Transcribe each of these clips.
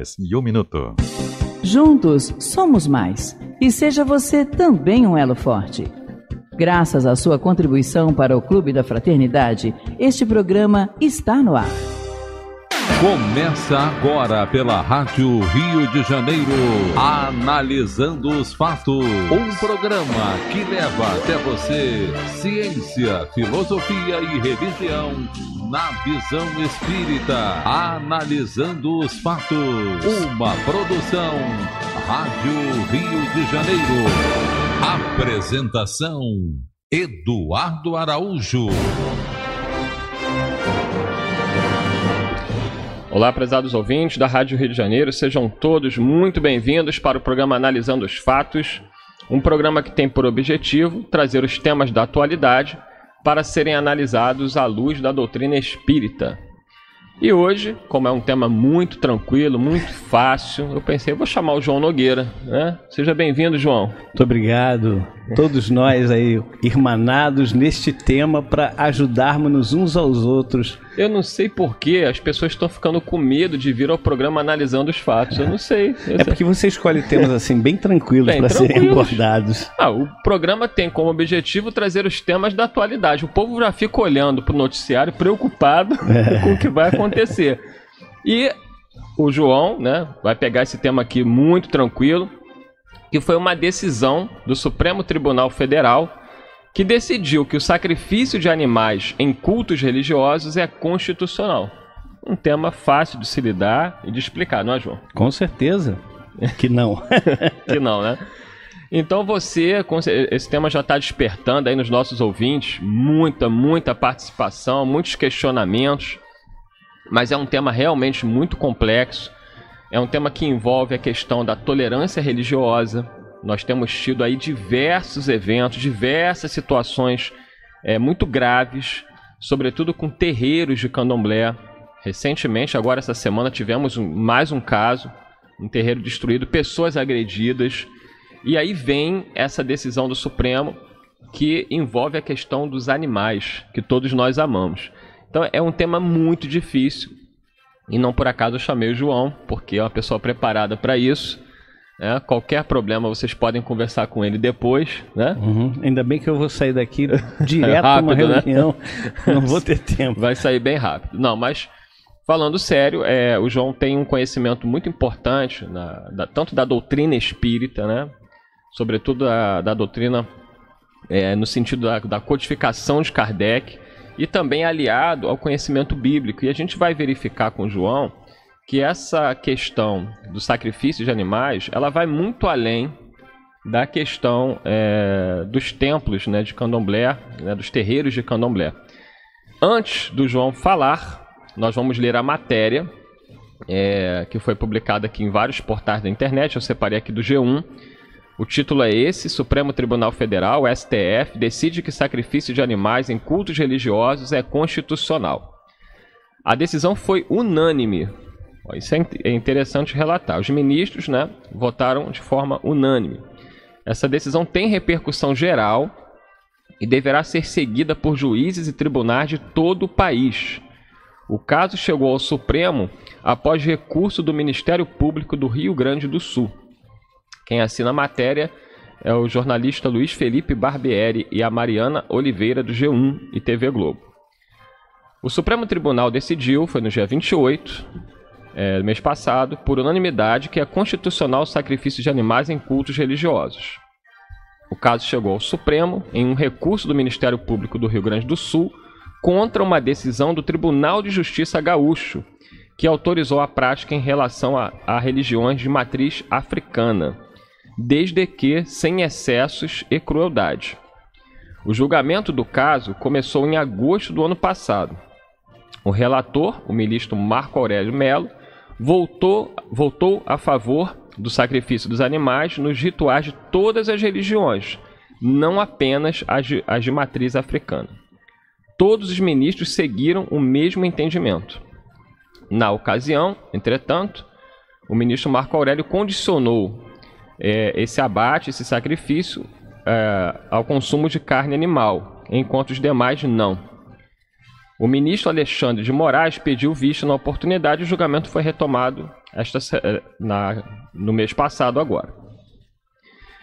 horas e um minuto. Juntos somos mais. E seja você também um elo forte. Graças à sua contribuição para o Clube da Fraternidade, este programa está no ar. Começa agora pela Rádio Rio de Janeiro, analisando os fatos. Um programa que leva até você ciência, filosofia e religião na visão espírita, analisando os fatos. Uma produção Rádio Rio de Janeiro. Apresentação Eduardo Araújo. Olá, prezados ouvintes da Rádio Rio de Janeiro, sejam todos muito bem-vindos para o programa Analisando os Fatos, um programa que tem por objetivo trazer os temas da atualidade para serem analisados à luz da doutrina espírita. E hoje, como é um tema muito tranquilo, muito fácil, eu pensei, eu vou chamar o João Nogueira, né? Seja bem-vindo, João. Muito obrigado. Todos nós aí, irmanados neste tema, para ajudarmos uns aos outros eu não sei por que as pessoas estão ficando com medo de vir ao programa analisando os fatos. Eu não sei. Eu é sei. porque você escolhe temas assim bem tranquilos para serem abordados. Ah, o programa tem como objetivo trazer os temas da atualidade. O povo já fica olhando pro noticiário preocupado é. com o que vai acontecer. E o João, né, vai pegar esse tema aqui muito tranquilo, que foi uma decisão do Supremo Tribunal Federal que decidiu que o sacrifício de animais em cultos religiosos é constitucional. Um tema fácil de se lidar e de explicar, não é, João? Com certeza que não. que não, né? Então você, esse tema já está despertando aí nos nossos ouvintes muita, muita participação, muitos questionamentos, mas é um tema realmente muito complexo. É um tema que envolve a questão da tolerância religiosa, nós temos tido aí diversos eventos, diversas situações é, muito graves, sobretudo com terreiros de candomblé. Recentemente, agora essa semana, tivemos um, mais um caso, um terreiro destruído, pessoas agredidas. E aí vem essa decisão do Supremo que envolve a questão dos animais, que todos nós amamos. Então é um tema muito difícil. E não por acaso eu chamei o João, porque é uma pessoa preparada para isso é Qualquer problema vocês podem conversar com ele depois, né? Uhum. Ainda bem que eu vou sair daqui direto para uma né? reunião, né? não vou ter tempo. Vai sair bem rápido. Não, mas falando sério, é, o João tem um conhecimento muito importante, na, da, tanto da doutrina espírita, né? Sobretudo a, da doutrina é, no sentido da, da codificação de Kardec e também aliado ao conhecimento bíblico. E a gente vai verificar com o João que essa questão do sacrifício de animais, ela vai muito além da questão é, dos templos né, de candomblé, né, dos terreiros de candomblé. Antes do João falar, nós vamos ler a matéria é, que foi publicada aqui em vários portais da internet, eu separei aqui do G1. O título é esse: Supremo Tribunal Federal, STF, decide que sacrifício de animais em cultos religiosos é constitucional. A decisão foi unânime isso é, é interessante relatar. Os ministros né, votaram de forma unânime. Essa decisão tem repercussão geral e deverá ser seguida por juízes e tribunais de todo o país. O caso chegou ao Supremo após recurso do Ministério Público do Rio Grande do Sul. Quem assina a matéria é o jornalista Luiz Felipe Barbieri e a Mariana Oliveira do G1 e TV Globo. O Supremo Tribunal decidiu, foi no dia 28, é, mês passado, por unanimidade, que é constitucional o sacrifício de animais em cultos religiosos. O caso chegou ao Supremo em um recurso do Ministério Público do Rio Grande do Sul contra uma decisão do Tribunal de Justiça Gaúcho, que autorizou a prática em relação a, a religiões de matriz africana, desde que sem excessos e crueldade. O julgamento do caso começou em agosto do ano passado. O relator, o ministro Marco Aurélio Melo, voltou, voltou a favor do sacrifício dos animais nos rituais de todas as religiões, não apenas as de, as de matriz africana. Todos os ministros seguiram o mesmo entendimento. Na ocasião, entretanto, o ministro Marco Aurélio condicionou é, esse abate, esse sacrifício, é, ao consumo de carne animal, enquanto os demais não. O ministro Alexandre de Moraes pediu vista na oportunidade e o julgamento foi retomado esta, eh, na, no mês passado agora.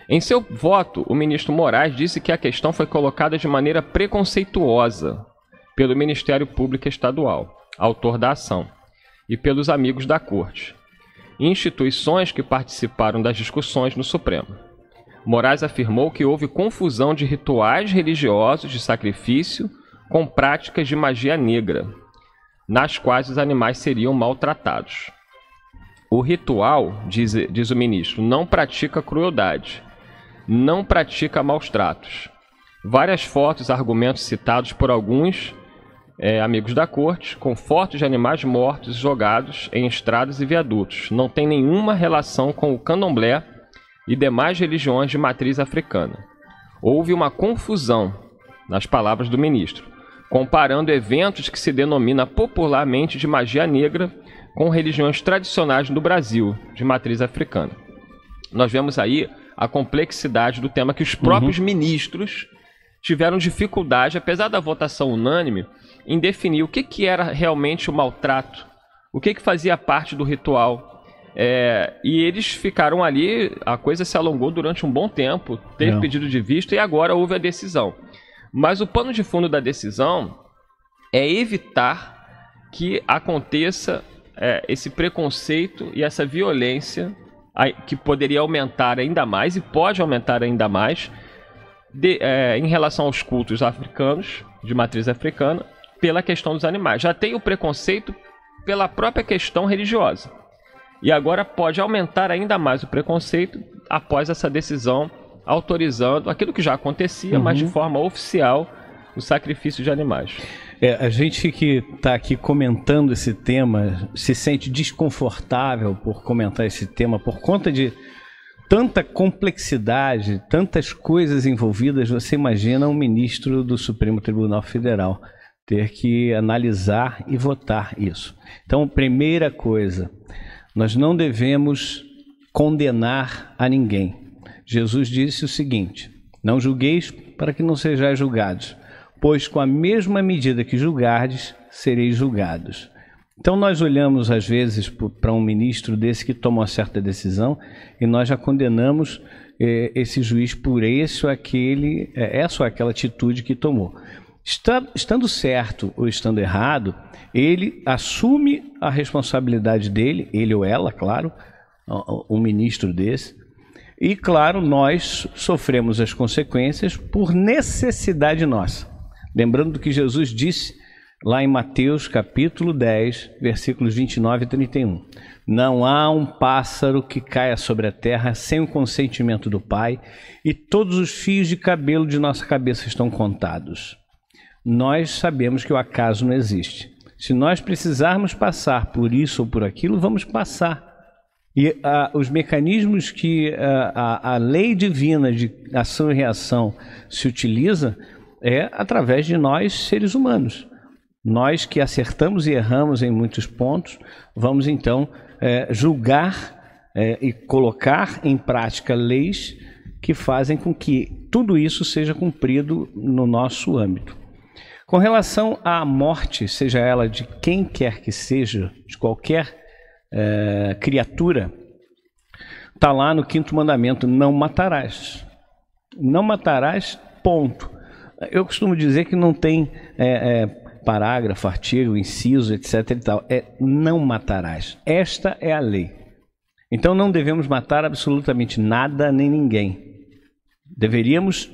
Em seu voto, o ministro Moraes disse que a questão foi colocada de maneira preconceituosa pelo Ministério Público Estadual, autor da ação, e pelos amigos da corte, instituições que participaram das discussões no Supremo. Moraes afirmou que houve confusão de rituais religiosos de sacrifício com práticas de magia negra, nas quais os animais seriam maltratados. O ritual, diz, diz o ministro, não pratica crueldade, não pratica maus tratos. Várias fotos, argumentos citados por alguns é, amigos da corte, com fotos de animais mortos jogados em estradas e viadutos. Não tem nenhuma relação com o candomblé e demais religiões de matriz africana. Houve uma confusão nas palavras do ministro comparando eventos que se denomina popularmente de magia negra com religiões tradicionais do Brasil, de matriz africana. Nós vemos aí a complexidade do tema que os uhum. próprios uhum. ministros tiveram dificuldade, apesar da votação unânime, em definir o que, que era realmente o maltrato, o que, que fazia parte do ritual. É, e eles ficaram ali, a coisa se alongou durante um bom tempo, teve Não. pedido de vista e agora houve a decisão. Mas o pano de fundo da decisão é evitar que aconteça é, esse preconceito e essa violência que poderia aumentar ainda mais e pode aumentar ainda mais de, é, em relação aos cultos africanos, de matriz africana, pela questão dos animais. Já tem o preconceito pela própria questão religiosa. E agora pode aumentar ainda mais o preconceito após essa decisão autorizando aquilo que já acontecia, uhum. mas de uhum. forma oficial, o sacrifício de animais. É, a gente que está aqui comentando esse tema se sente desconfortável por comentar esse tema por conta de tanta complexidade, tantas coisas envolvidas. Você imagina um ministro do Supremo Tribunal Federal ter que analisar e votar isso. Então, primeira coisa, nós não devemos condenar a ninguém. Jesus disse o seguinte: Não julgueis para que não sejais julgados, pois com a mesma medida que julgardes, sereis julgados. Então nós olhamos às vezes para um ministro desse que tomou uma certa decisão e nós já condenamos eh, esse juiz por esse ou aquele, eh, essa ou aquela atitude que tomou. Está, estando certo ou estando errado, ele assume a responsabilidade dele, ele ou ela, claro, um ministro desse, e claro, nós sofremos as consequências por necessidade nossa. Lembrando do que Jesus disse lá em Mateus capítulo 10, versículos 29 e 31. Não há um pássaro que caia sobre a terra sem o consentimento do Pai, e todos os fios de cabelo de nossa cabeça estão contados. Nós sabemos que o acaso não existe. Se nós precisarmos passar por isso ou por aquilo, vamos passar e ah, os mecanismos que ah, a, a lei divina de ação e reação se utiliza é através de nós, seres humanos. Nós que acertamos e erramos em muitos pontos, vamos então é, julgar é, e colocar em prática leis que fazem com que tudo isso seja cumprido no nosso âmbito. Com relação à morte, seja ela de quem quer que seja, de qualquer é, criatura, está lá no quinto mandamento: não matarás. Não matarás, ponto. Eu costumo dizer que não tem é, é, parágrafo, artigo, inciso, etc. e tal. É não matarás. Esta é a lei. Então não devemos matar absolutamente nada nem ninguém. Deveríamos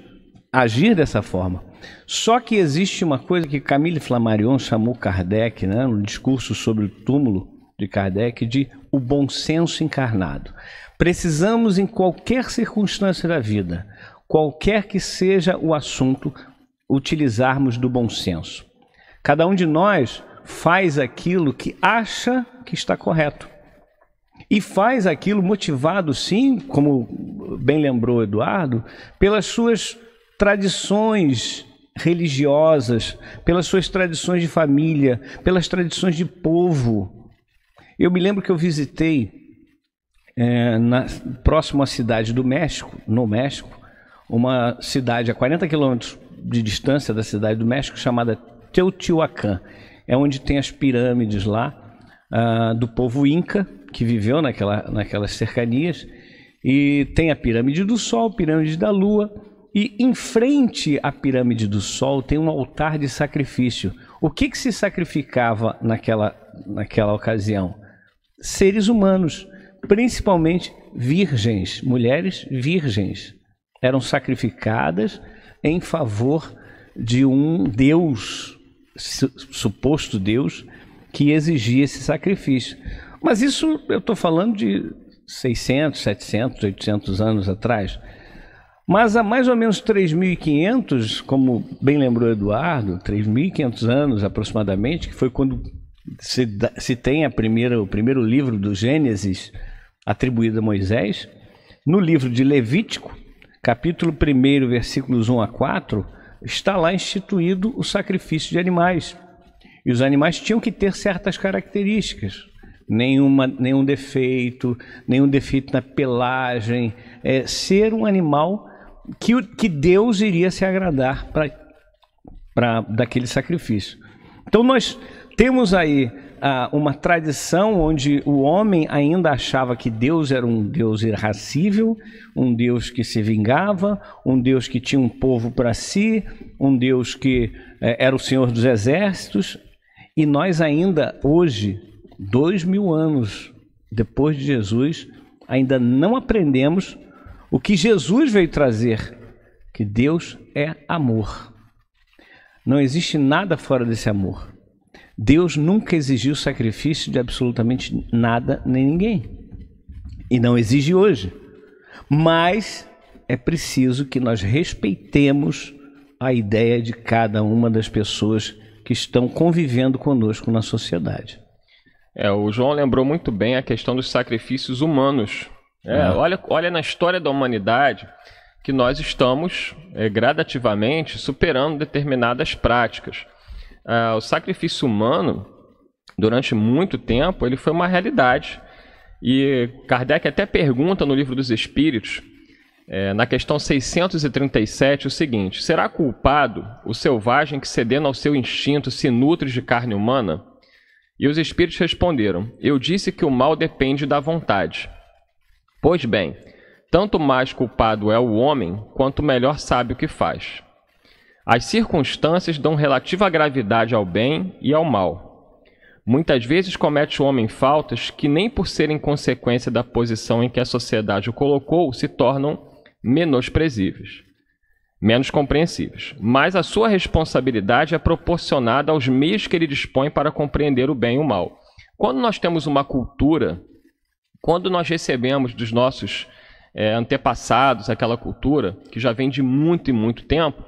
agir dessa forma. Só que existe uma coisa que Camille Flammarion chamou Kardec, né, no discurso sobre o túmulo, de Kardec de o bom senso encarnado. Precisamos, em qualquer circunstância da vida, qualquer que seja o assunto, utilizarmos do bom senso. Cada um de nós faz aquilo que acha que está correto. E faz aquilo motivado, sim, como bem lembrou Eduardo, pelas suas tradições religiosas, pelas suas tradições de família, pelas tradições de povo eu me lembro que eu visitei é, na, próximo à cidade do México, no México, uma cidade a 40 quilômetros de distância da cidade do México chamada Teotihuacan. É onde tem as pirâmides lá uh, do povo Inca, que viveu naquela, naquelas cercanias. E tem a pirâmide do Sol, pirâmide da Lua. E em frente à pirâmide do Sol tem um altar de sacrifício. O que, que se sacrificava naquela, naquela ocasião? seres humanos, principalmente virgens, mulheres virgens, eram sacrificadas em favor de um Deus, suposto Deus, que exigia esse sacrifício. Mas isso eu estou falando de 600, 700, 800 anos atrás. Mas há mais ou menos 3.500, como bem lembrou Eduardo, 3.500 anos aproximadamente, que foi quando se, se tem a primeira, o primeiro livro do Gênesis atribuído a Moisés, no livro de Levítico, capítulo 1, versículos 1 a 4, está lá instituído o sacrifício de animais. E os animais tinham que ter certas características. Nenhuma, nenhum defeito, nenhum defeito na pelagem. É, ser um animal que, que Deus iria se agradar para daquele sacrifício. Então nós temos aí ah, uma tradição onde o homem ainda achava que Deus era um Deus irracível, um Deus que se vingava, um Deus que tinha um povo para si, um Deus que eh, era o Senhor dos Exércitos. E nós ainda hoje, dois mil anos depois de Jesus, ainda não aprendemos o que Jesus veio trazer, que Deus é amor. Não existe nada fora desse amor. Deus nunca exigiu sacrifício de absolutamente nada nem ninguém. E não exige hoje. Mas é preciso que nós respeitemos a ideia de cada uma das pessoas que estão convivendo conosco na sociedade. É, o João lembrou muito bem a questão dos sacrifícios humanos. É, é. Olha, olha na história da humanidade que nós estamos é, gradativamente superando determinadas práticas uh, o sacrifício humano, durante muito tempo, ele foi uma realidade. E Kardec até pergunta no Livro dos Espíritos, é, na questão 637, o seguinte: Será culpado o selvagem que, cedendo ao seu instinto, se nutre de carne humana? E os espíritos responderam: Eu disse que o mal depende da vontade. Pois bem, tanto mais culpado é o homem, quanto melhor sabe o que faz. As circunstâncias dão relativa gravidade ao bem e ao mal. Muitas vezes comete o homem faltas que, nem por serem consequência da posição em que a sociedade o colocou, se tornam menosprezíveis, menos compreensíveis. Mas a sua responsabilidade é proporcionada aos meios que ele dispõe para compreender o bem e o mal. Quando nós temos uma cultura, quando nós recebemos dos nossos é, antepassados aquela cultura, que já vem de muito e muito tempo,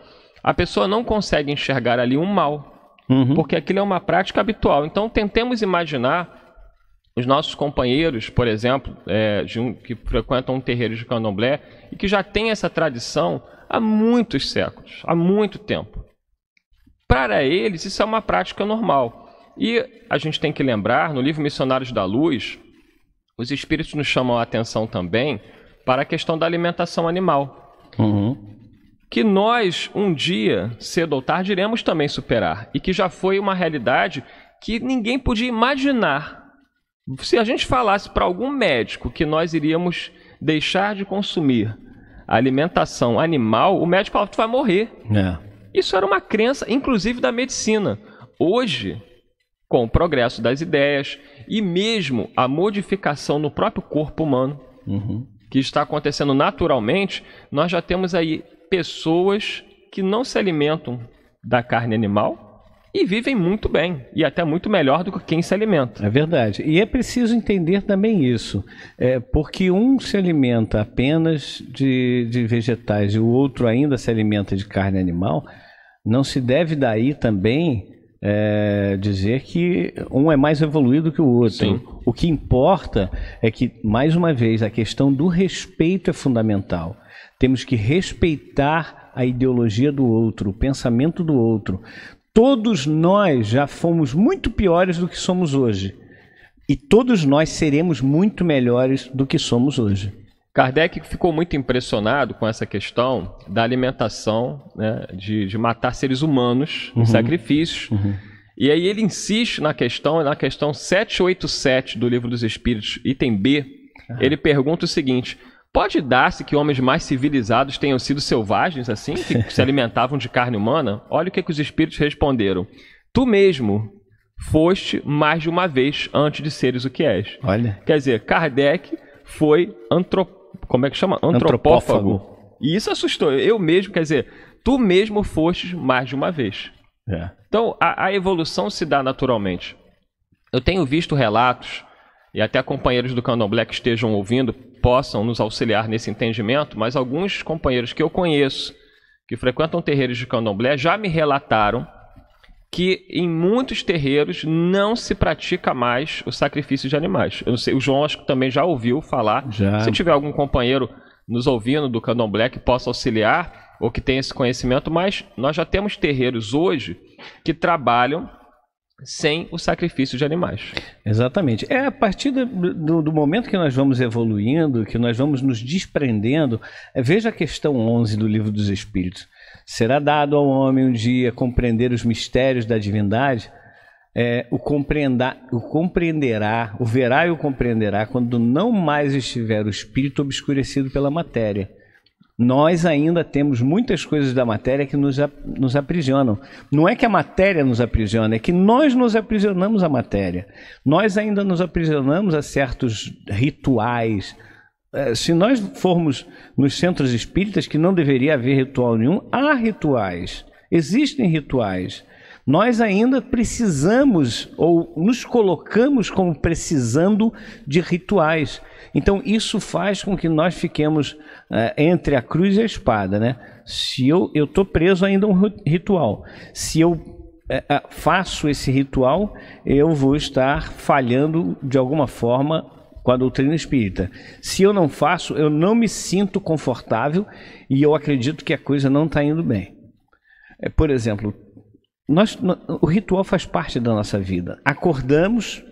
a pessoa não consegue enxergar ali um mal, uhum. porque aquilo é uma prática habitual. Então, tentemos imaginar os nossos companheiros, por exemplo, é, um, que frequentam um terreiro de candomblé e que já tem essa tradição há muitos séculos, há muito tempo. Para eles, isso é uma prática normal. E a gente tem que lembrar, no livro Missionários da Luz, os espíritos nos chamam a atenção também para a questão da alimentação animal. Uhum que nós um dia, cedo ou tarde, iremos também superar e que já foi uma realidade que ninguém podia imaginar. Se a gente falasse para algum médico que nós iríamos deixar de consumir alimentação animal, o médico falava: tu vai morrer. É. Isso era uma crença, inclusive da medicina. Hoje, com o progresso das ideias e mesmo a modificação no próprio corpo humano, uhum. que está acontecendo naturalmente, nós já temos aí pessoas que não se alimentam da carne animal e vivem muito bem e até muito melhor do que quem se alimenta. É verdade. E é preciso entender também isso, é, porque um se alimenta apenas de, de vegetais e o outro ainda se alimenta de carne animal. Não se deve daí também é, dizer que um é mais evoluído que o outro. Sim. O que importa é que, mais uma vez, a questão do respeito é fundamental. Temos que respeitar a ideologia do outro, o pensamento do outro. Todos nós já fomos muito piores do que somos hoje. E todos nós seremos muito melhores do que somos hoje. Kardec ficou muito impressionado com essa questão da alimentação, né, de, de, matar seres humanos uhum. em sacrifícios. Uhum. E aí ele insiste na questão, na questão 787 do Livro dos Espíritos, item B, uhum. ele pergunta o seguinte: Pode dar-se que homens mais civilizados tenham sido selvagens, assim, que se alimentavam de carne humana? Olha o que, é que os espíritos responderam. Tu mesmo foste mais de uma vez antes de seres o que és. Olha. Quer dizer, Kardec foi antrop... como é que chama? Antropófago. Antropófago. E isso assustou. Eu mesmo, quer dizer, tu mesmo foste mais de uma vez. É. Então, a, a evolução se dá naturalmente. Eu tenho visto relatos, e até companheiros do Candomblé que estejam ouvindo, possam nos auxiliar nesse entendimento, mas alguns companheiros que eu conheço, que frequentam terreiros de candomblé, já me relataram que em muitos terreiros não se pratica mais o sacrifício de animais. Eu não sei, o João acho que também já ouviu falar. Já. Se tiver algum companheiro nos ouvindo do candomblé que possa auxiliar ou que tenha esse conhecimento, mas nós já temos terreiros hoje que trabalham sem o sacrifício de animais. Exatamente. É a partir do, do, momento que nós vamos evoluindo, que nós vamos nos desprendendo. É, veja a questão 11 do Livro dos Espíritos. Será dado ao homem um dia compreender os mistérios da divindade? É, o, o compreenderá, o verá e o compreenderá quando não mais estiver o espírito obscurecido pela matéria nós ainda temos muitas coisas da matéria que nos, nos aprisionam. Não é que a matéria nos aprisiona, é que nós nos aprisionamos à matéria. Nós ainda nos aprisionamos a certos rituais. É, se nós formos nos centros espíritas, que não deveria haver ritual nenhum, há rituais. Existem rituais nós ainda precisamos ou nos colocamos como precisando de rituais. Então isso faz com que nós fiquemos uh, entre a cruz e a espada, né? Se eu eu tô preso ainda a um ritual, se eu uh, faço esse ritual, eu vou estar falhando de alguma forma com a doutrina espírita. Se eu não faço, eu não me sinto confortável e eu acredito que a coisa não está indo bem. É, por exemplo, nós, o ritual faz parte da nossa vida. Acordamos,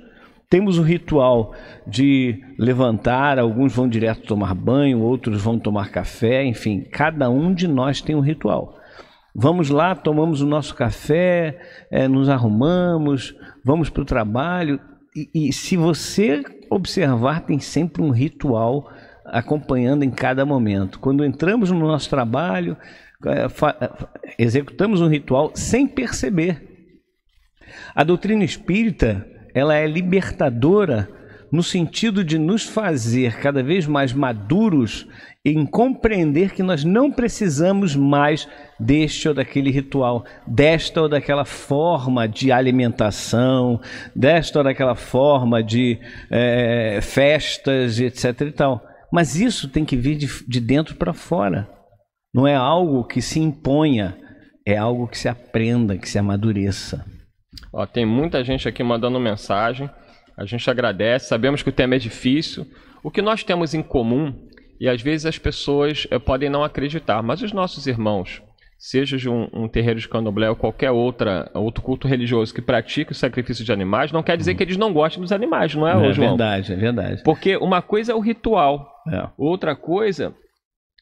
temos o ritual de levantar, alguns vão direto tomar banho, outros vão tomar café, enfim, cada um de nós tem um ritual. Vamos lá, tomamos o nosso café, é, nos arrumamos, vamos para o trabalho. E, e se você observar, tem sempre um ritual acompanhando em cada momento. Quando entramos no nosso trabalho, é, é, executamos um ritual sem perceber. A doutrina espírita, ela é libertadora no sentido de nos fazer cada vez mais maduros em compreender que nós não precisamos mais deste ou daquele ritual, desta ou daquela forma de alimentação, desta ou daquela forma de é, festas, etc. E tal. Mas isso tem que vir de, de dentro para fora. Não é algo que se imponha, é algo que se aprenda, que se amadureça. Ó, tem muita gente aqui mandando mensagem. A gente agradece. Sabemos que o tema é difícil. O que nós temos em comum, e às vezes as pessoas eh, podem não acreditar, mas os nossos irmãos, seja de um, um terreiro de candomblé ou qualquer outra, outro culto religioso que pratique o sacrifício de animais, não quer dizer que eles não gostem dos animais, não é, não, é João? É verdade, é verdade. Porque uma coisa é o ritual, é. outra coisa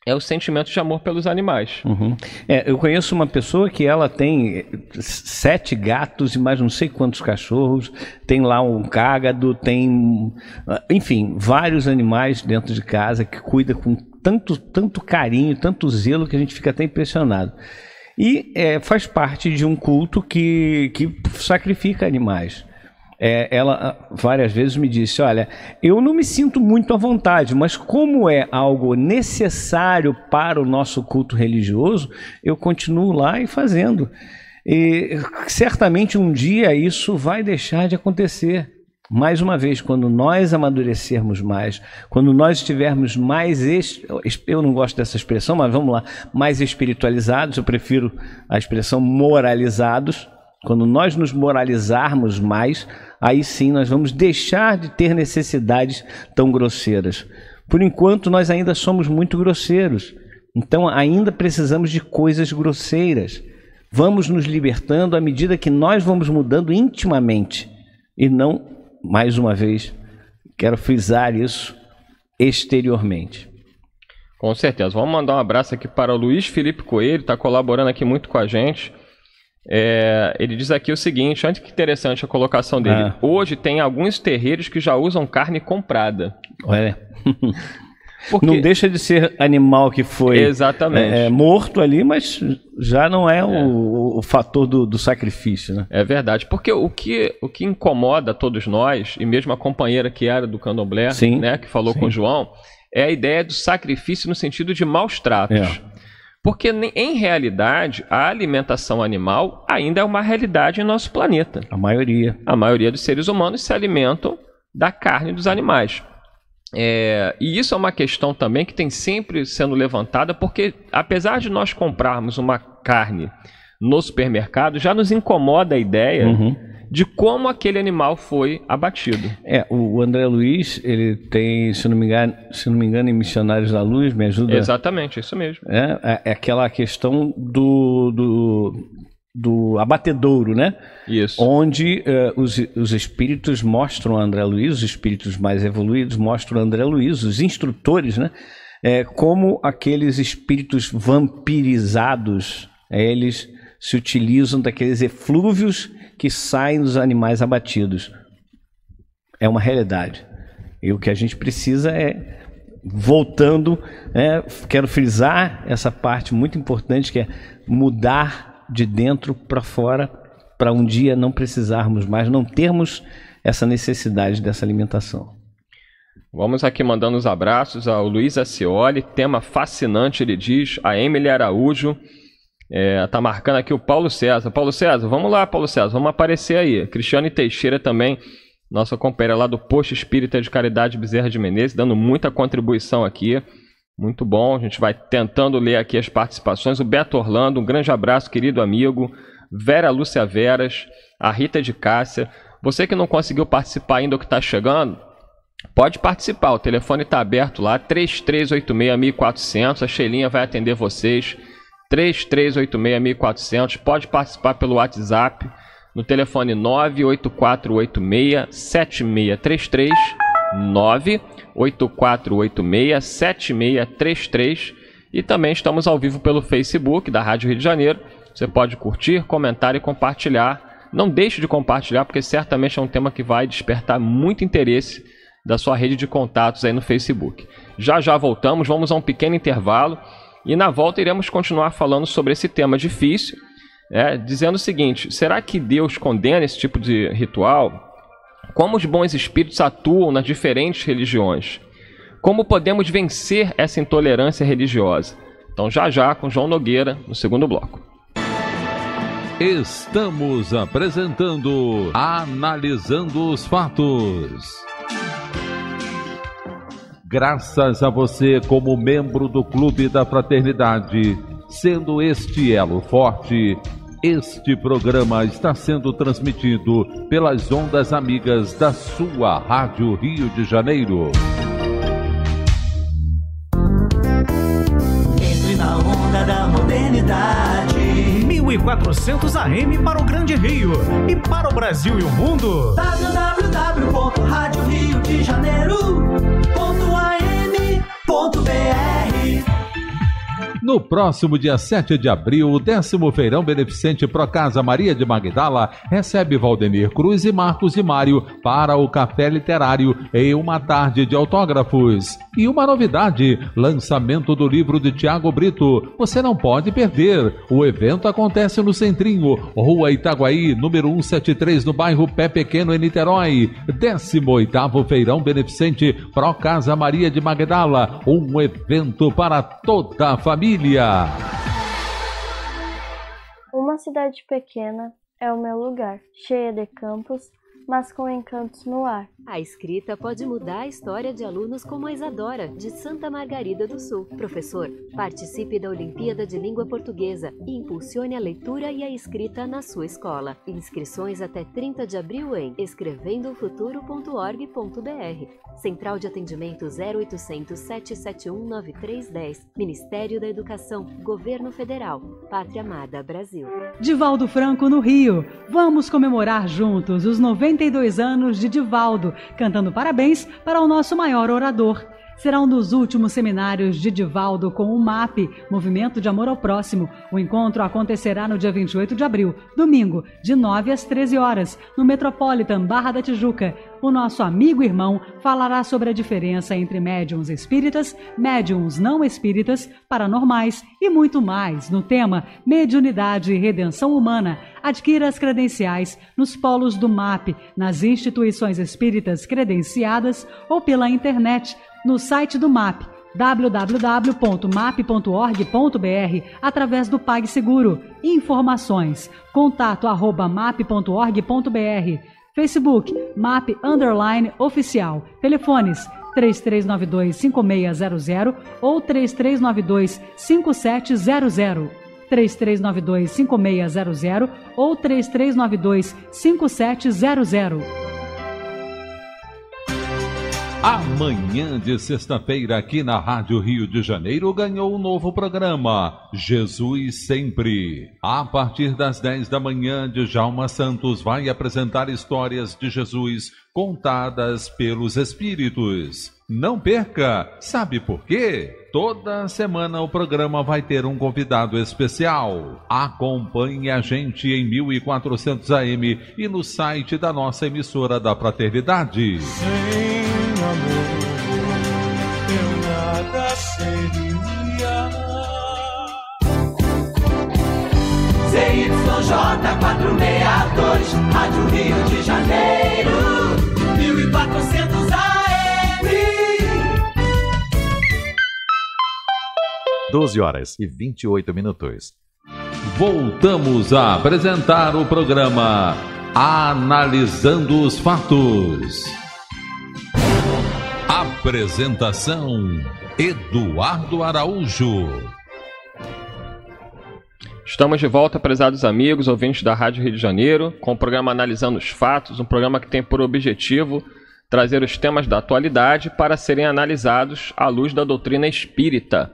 é o sentimento de amor pelos animais. Uhum. É, eu conheço uma pessoa que ela tem eh, sete gatos e mais não sei quantos cachorros, tem lá um cágado, tem, ah, enfim, vários animais dentro de casa que cuida com tanto, tanto carinho, tanto zelo que a gente fica até impressionado. E é, faz parte de um culto que, que sacrifica animais é, ela ah, várias vezes me disse: Olha, eu não me sinto muito à vontade, mas como é algo necessário para o nosso culto religioso, eu continuo lá e fazendo. E certamente um dia isso vai deixar de acontecer. Mais uma vez, quando nós amadurecermos mais, quando nós estivermos mais. Eu não gosto dessa expressão, mas vamos lá. Mais espiritualizados, eu prefiro a expressão moralizados. Quando nós nos moralizarmos mais, aí sim nós vamos deixar de ter necessidades tão grosseiras. Por enquanto, nós ainda somos muito grosseiros. Então, ainda precisamos de coisas grosseiras. Vamos nos libertando à medida que nós vamos mudando intimamente. E não, mais uma vez, quero frisar isso exteriormente. Com certeza. Vamos mandar um abraço aqui para o Luiz Felipe Coelho, está colaborando aqui muito com a gente. É, ele diz aqui o seguinte: olha que interessante a colocação dele. Ah. Hoje tem alguns terreiros que já usam carne comprada. Olha. Porque... Não deixa de ser animal que foi Exatamente. É, morto ali, mas já não é, é. O, o, fator do, do, sacrifício, né? É verdade, porque o que, o que incomoda todos nós, e mesmo a companheira que era do candomblé, Sim. né, que falou Sim. com o João, é a ideia do sacrifício no sentido de maus tratos. É. Porque, em realidade, a alimentação animal ainda é uma realidade em nosso planeta. A maioria. A maioria dos seres humanos se alimentam da carne dos animais. É, e isso é uma questão também que tem sempre sendo levantada, porque apesar de nós comprarmos uma carne no supermercado, já nos incomoda a ideia uhum. de como aquele animal foi abatido. É, o André Luiz, ele tem, se não me engano, se não me engano em Missionários da Luz, me ajuda? Exatamente, isso mesmo. É, é, é aquela questão do, do, do abatedouro, né? Isso. Onde uh, os, os espíritos mostram André Luiz, os espíritos mais evoluídos mostram André Luiz, os instrutores, né? É, como aqueles espíritos vampirizados, eles se utilizam daqueles eflúvios que saem dos animais abatidos. É uma realidade. E o que a gente precisa é, voltando, né, quero frisar essa parte muito importante que é mudar de dentro para fora, para um dia não precisarmos mais, não termos essa necessidade dessa alimentação. Vamos aqui mandando os abraços ao Luiz Acioli, tema fascinante, ele diz, a Emily Araújo, é, tá marcando aqui o Paulo César. Paulo César, vamos lá, Paulo César, vamos aparecer aí. Cristiane Teixeira também, nossa companheira lá do Posto Espírita de Caridade Bezerra de Menezes, dando muita contribuição aqui. Muito bom, a gente vai tentando ler aqui as participações. O Beto Orlando, um grande abraço, querido amigo. Vera Lúcia Veras, a Rita de Cássia. Você que não conseguiu participar ainda ou que está chegando, Pode participar, o telefone está aberto lá, 3386-1400. A Xelinha vai atender vocês. 3386-1400. Pode participar pelo WhatsApp no telefone 98486-7633. 98486-7633. E também estamos ao vivo pelo Facebook da Rádio Rio de Janeiro. Você pode curtir, comentar e compartilhar. Não deixe de compartilhar, porque certamente é um tema que vai despertar muito interesse da sua rede de contatos aí no Facebook. Já já voltamos, vamos a um pequeno intervalo. E na volta iremos continuar falando sobre esse tema difícil, né, dizendo o seguinte: será que Deus condena esse tipo de ritual? Como os bons espíritos atuam nas diferentes religiões? Como podemos vencer essa intolerância religiosa? Então, já já com João Nogueira no segundo bloco. Estamos apresentando Analisando os Fatos. Graças a você, como membro do Clube da Fraternidade, sendo este elo forte, este programa está sendo transmitido pelas ondas amigas da sua Rádio Rio de Janeiro. Entre na onda da modernidade. 1400 AM para o Grande Rio e para o Brasil e o mundo. www.radioriodejaneiro.com www.ufsc.edu.br no próximo dia 7 de abril, o décimo feirão beneficente Pro Casa Maria de Magdala recebe Valdemir Cruz e Marcos e Mário para o Café Literário em uma tarde de autógrafos. E uma novidade: lançamento do livro de Tiago Brito. Você não pode perder. O evento acontece no Centrinho, Rua Itaguaí, número 173, no bairro Pé Pequeno, em Niterói. 18º Feirão Beneficente Pro Casa Maria de Magdala. Um evento para toda a família. Brasília. Uma cidade pequena é o meu lugar, cheia de campos, mas com encantos no ar. A escrita pode mudar a história de alunos como a Isadora, de Santa Margarida do Sul. Professor, participe da Olimpíada de Língua Portuguesa e impulsione a leitura e a escrita na sua escola. Inscrições até 30 de abril em escrevendofuturo.org.br. Central de Atendimento 0800 771 9310. Ministério da Educação, Governo Federal, Pátria Amada, Brasil. Divaldo Franco no Rio. Vamos comemorar juntos os 92 anos de Divaldo cantando parabéns para o nosso maior orador, será um dos últimos seminários de Divaldo com o MAP, Movimento de Amor ao Próximo. O encontro acontecerá no dia 28 de abril, domingo, de 9 às 13 horas, no Metropolitan Barra da Tijuca. O nosso amigo irmão falará sobre a diferença entre médiums espíritas, médiums não espíritas, paranormais e muito mais no tema Mediunidade e Redenção Humana. Adquira as credenciais nos polos do MAP, nas instituições espíritas credenciadas ou pela internet no site do MAP www.map.org.br através do PagSeguro. Informações: contato @map.org.br Facebook: Map Underline Oficial. Telefones: 3392-5600 ou 3392-5700. 3392-5600 ou 3392-5700. Amanhã de sexta-feira, aqui na Rádio Rio de Janeiro, ganhou um novo programa, Jesus Sempre. A partir das 10 da manhã, Djalma Santos vai apresentar histórias de Jesus contadas pelos Espíritos. Não perca! Sabe por quê? Toda semana o programa vai ter um convidado especial. Acompanhe a gente em 1400 AM e no site da nossa emissora da Fraternidade. Sim amor, eu nada seria. CYJ 462, Rádio Rio de Janeiro, 1400 AM. 12 horas e 28 minutos. Voltamos a apresentar o programa Analisando os Fatos. Apresentação: Eduardo Araújo. Estamos de volta, prezados amigos, ouvintes da Rádio Rio de Janeiro, com o programa Analisando os Fatos, um programa que tem por objetivo trazer os temas da atualidade para serem analisados à luz da doutrina espírita.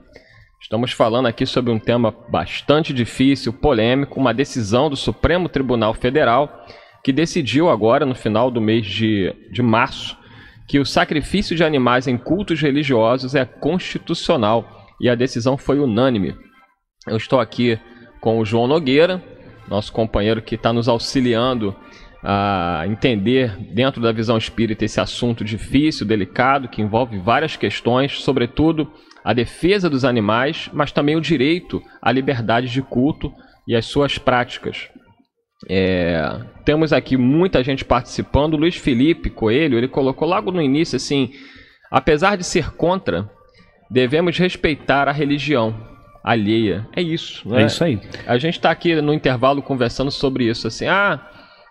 Estamos falando aqui sobre um tema bastante difícil, polêmico, uma decisão do Supremo Tribunal Federal que decidiu agora, no final do mês de, de março, que o sacrifício de animais em cultos religiosos é constitucional e a decisão foi unânime. Eu estou aqui com o João Nogueira, nosso companheiro que está nos auxiliando a entender, dentro da visão espírita, esse assunto difícil, delicado, que envolve várias questões, sobretudo a defesa dos animais, mas também o direito à liberdade de culto e às suas práticas. É, temos aqui muita gente participando. Luiz Felipe Coelho, ele colocou logo no início assim: apesar de ser contra, devemos respeitar a religião alheia. É isso. Né? É isso aí. A gente está aqui no intervalo conversando sobre isso. Assim, ah,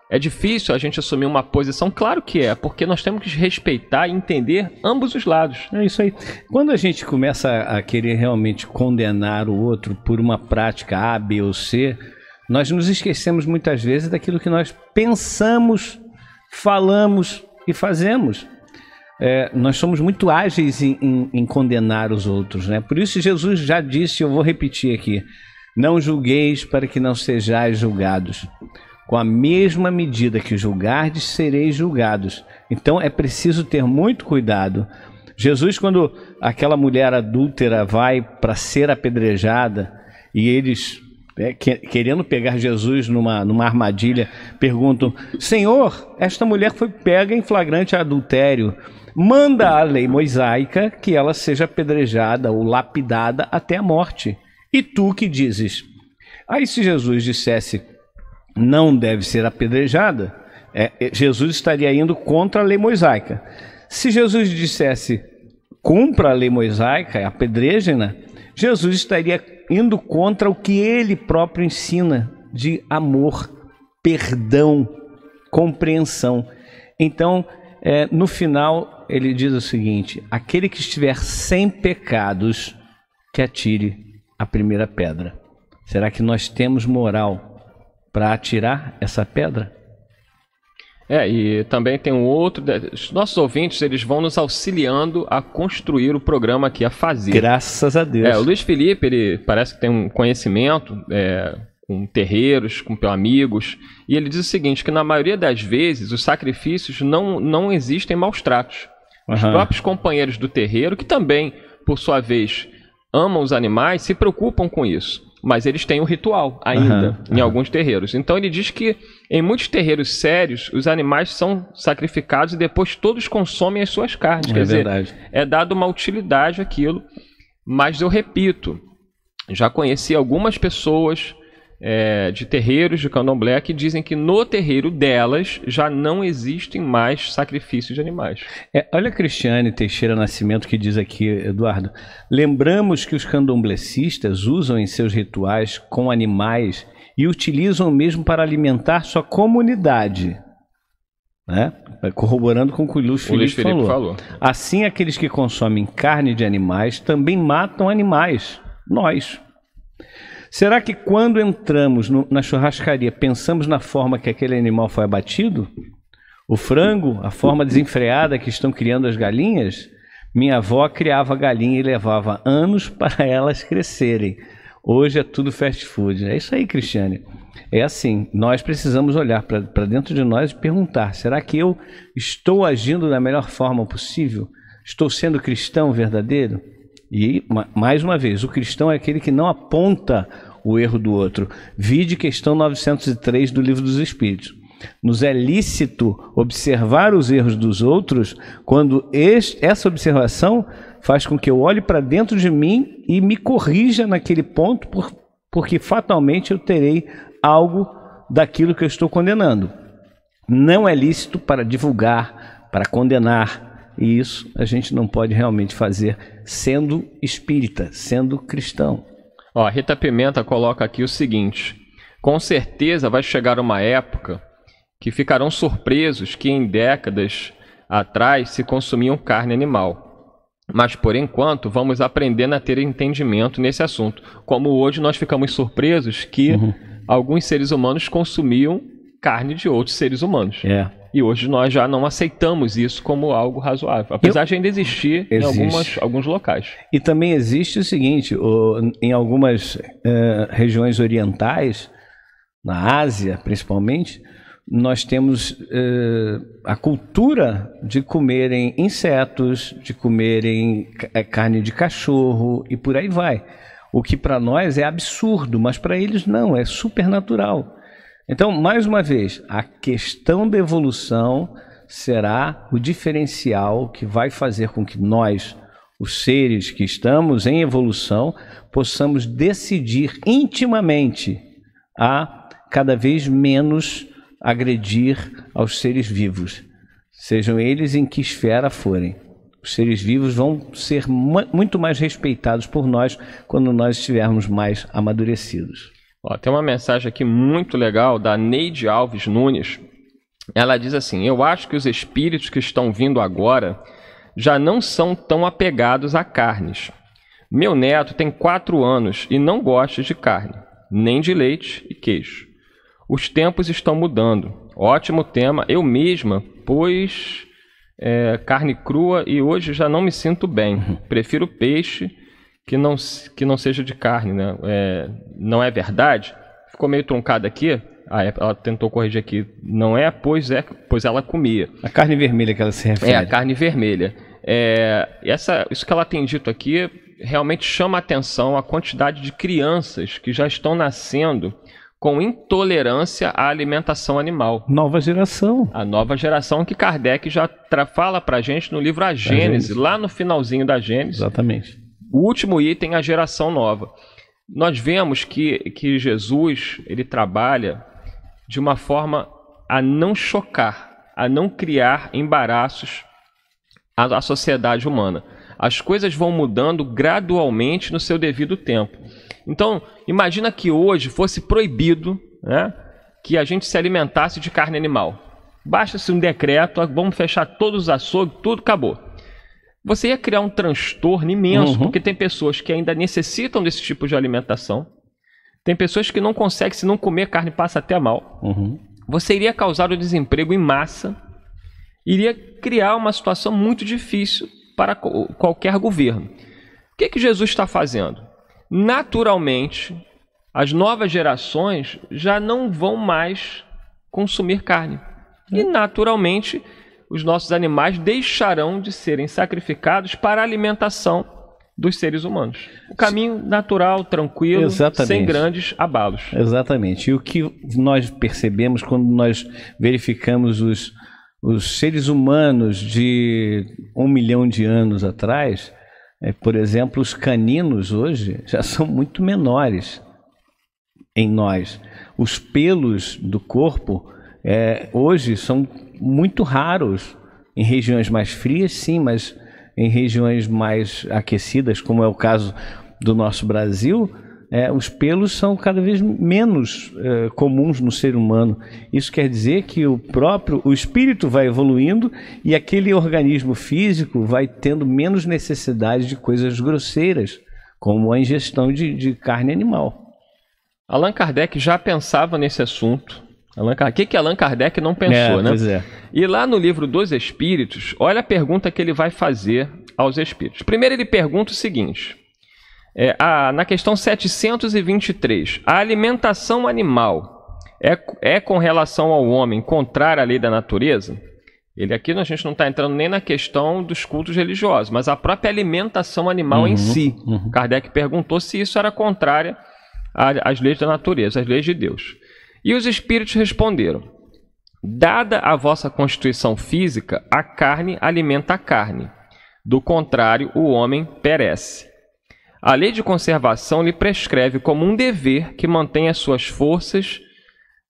é difícil a gente assumir uma posição? Claro que é, porque nós temos que respeitar e entender ambos os lados. É isso aí. Quando a gente começa a querer realmente condenar o outro por uma prática A, B ou C nós nos esquecemos muitas vezes daquilo que nós pensamos, falamos e fazemos. É, nós somos muito ágeis em, em, em, condenar os outros, né? Por isso Jesus já disse, eu vou repetir aqui: não julgueis para que não sejais julgados. Com a mesma medida que julgardes, sereis julgados. Então é preciso ter muito cuidado. Jesus, quando aquela mulher adúltera vai para ser apedrejada e eles querendo pegar Jesus numa, numa armadilha, perguntam: Senhor, esta mulher foi pega em flagrante adultério. Manda a lei mosaica que ela seja apedrejada ou lapidada até a morte. E tu que dizes? Aí, se Jesus dissesse não deve ser apedrejada, é, é Jesus estaria indo contra a lei mosaica. Se Jesus dissesse cumpra a lei mosaica, é apedrejem-na, Jesus estaria indo contra o que ele próprio ensina de amor, perdão, compreensão. Então, é, no final, ele diz o seguinte: aquele que estiver sem pecados, que atire a primeira pedra. Será que nós temos moral para atirar essa pedra? É, e também tem um outro. Né, os nossos ouvintes eles vão nos auxiliando a construir o programa aqui, a fazer. Graças a Deus. É, o Luiz Felipe, ele parece que tem um conhecimento é, com terreiros, com amigos, e ele diz o seguinte: que na maioria das vezes os sacrifícios não, não existem maus tratos. Os próprios companheiros do terreiro, que também, por sua vez, amam os animais, se preocupam com isso mas eles têm um ritual ainda uhum, em uhum. alguns terreiros. Então ele diz que em muitos terreiros sérios os animais são sacrificados e depois todos consomem as suas carnes. É Quer verdade. dizer, é dado uma utilidade aquilo. Mas eu repito, já conheci algumas pessoas é, de terreiros de candomblé que dizem que no terreiro delas já não existem mais sacrifícios de animais. É, olha a Cristiane Teixeira Nascimento que diz aqui, Eduardo. Lembramos que os candomblecistas usam em seus rituais com animais e utilizam mesmo para alimentar sua comunidade. Né? Corroborando com o que o Luiz Felipe, Felipe falou. falou. Assim, aqueles que consomem carne de animais também matam animais. Nós. Será que quando entramos no, na churrascaria pensamos na forma que aquele animal foi abatido? O frango, a forma desenfreada que estão criando as galinhas? Minha avó criava galinha e levava anos para elas crescerem. Hoje é tudo fast food. É isso aí, Cristiane. É assim, nós precisamos olhar para dentro de nós e perguntar: será que eu estou agindo da melhor forma possível? Estou sendo cristão verdadeiro? E, mais uma vez, o cristão é aquele que não aponta o erro do outro. Vide questão 903 do Livro dos Espíritos. Nos é lícito observar os erros dos outros quando este, essa observação faz com que eu olhe para dentro de mim e me corrija naquele ponto, por, porque fatalmente eu terei algo daquilo que eu estou condenando. Não é lícito para divulgar, para condenar, e isso a gente não pode realmente fazer sendo espírita, sendo cristão. Ó, Rita Pimenta coloca aqui o seguinte: com certeza vai chegar uma época que ficarão surpresos que em décadas atrás se consumiam carne animal. Mas por enquanto vamos aprendendo a ter entendimento nesse assunto. Como hoje nós ficamos surpresos que uhum. alguns seres humanos consumiam carne de outros seres humanos. É. E hoje nós já não aceitamos isso como algo razoável, apesar Eu... de ainda existir Existe. em algumas, alguns locais. E também existe o seguinte: o, em algumas eh, regiões orientais, na Ásia principalmente, nós temos eh, a cultura de comerem insetos, de comerem eh, carne de cachorro e por aí vai. O que para nós é absurdo, mas para eles não, é supernatural. Então, mais uma vez, a questão da evolução será o diferencial que vai fazer com que nós, os seres que estamos em evolução, possamos decidir intimamente a cada vez menos agredir aos seres vivos, sejam eles em que esfera forem. Os seres vivos vão ser muito mais respeitados por nós quando nós estivermos mais amadurecidos. Ó, tem uma mensagem aqui muito legal da Neide Alves Nunes. Ela diz assim: Eu acho que os espíritos que estão vindo agora já não são tão apegados a carnes. Meu neto tem quatro anos e não gosta de carne, nem de leite e queijo. Os tempos estão mudando. Ótimo tema, eu mesma, pois é, carne crua e hoje já não me sinto bem. Uhum. Prefiro peixe que não, que não seja de carne, né? É, não é verdade? Ficou meio truncado aqui. Ah, é, ela tentou corrigir aqui. Não é, pois é, pois ela comia. A carne vermelha que ela se refere. É, a carne vermelha. É, essa, isso que ela tem dito aqui realmente chama a atenção a quantidade de crianças que já estão nascendo com intolerância à alimentação animal. Nova geração. A nova geração que Kardec já fala pra gente no livro A Gênese, Gênese. lá no finalzinho da Gênese. Exatamente o último item é a geração nova. Nós vemos que, que Jesus ele trabalha de uma forma a não chocar, a não criar embaraços à, à sociedade humana. As coisas vão mudando gradualmente no seu devido tempo. Então, imagina que hoje fosse proibido né, que a gente se alimentasse de carne animal. Basta-se um decreto, ah, vamos fechar todos os açougues, tudo acabou você ia criar um transtorno imenso, uhum. porque tem pessoas que ainda necessitam desse tipo de alimentação, tem pessoas que não conseguem, se não comer carne, passa até mal. Uhum. Você iria causar o desemprego em massa, iria criar uma situação muito difícil para qualquer governo. O que, é que Jesus está fazendo? Naturalmente, as novas gerações já não vão mais consumir carne. E naturalmente os nossos animais deixarão de serem sacrificados para a alimentação dos seres humanos. O caminho natural, tranquilo, Exatamente. sem grandes abalos. Exatamente. E o que nós percebemos quando nós verificamos os, os seres humanos de um milhão de anos atrás, é, por exemplo, os caninos hoje já são muito menores em nós. Os pelos do corpo é, hoje são muito raros. Em regiões mais frias, sim, mas em regiões mais aquecidas, como é o caso do nosso Brasil, é, os pelos são cada vez menos é, comuns no ser humano. Isso quer dizer que o próprio o espírito vai evoluindo e aquele organismo físico vai tendo menos necessidade de coisas grosseiras, como a ingestão de, de carne animal. Allan Kardec já pensava nesse assunto Allan Kardec. O que, que Allan Kardec não pensou, é, né? Pois é. E lá no livro dos Espíritos, olha a pergunta que ele vai fazer aos Espíritos. Primeiro, ele pergunta o seguinte: é, a, na questão 723, a alimentação animal é, é com relação ao homem contrária à lei da natureza? Ele aqui a gente não está entrando nem na questão dos cultos religiosos, mas a própria alimentação animal uhum, em si. Uhum. Kardec perguntou se isso era contrária às leis da natureza, às leis de Deus. E os espíritos responderam: Dada a vossa constituição física, a carne alimenta a carne. Do contrário, o homem perece. A lei de conservação lhe prescreve como um dever que mantenha suas forças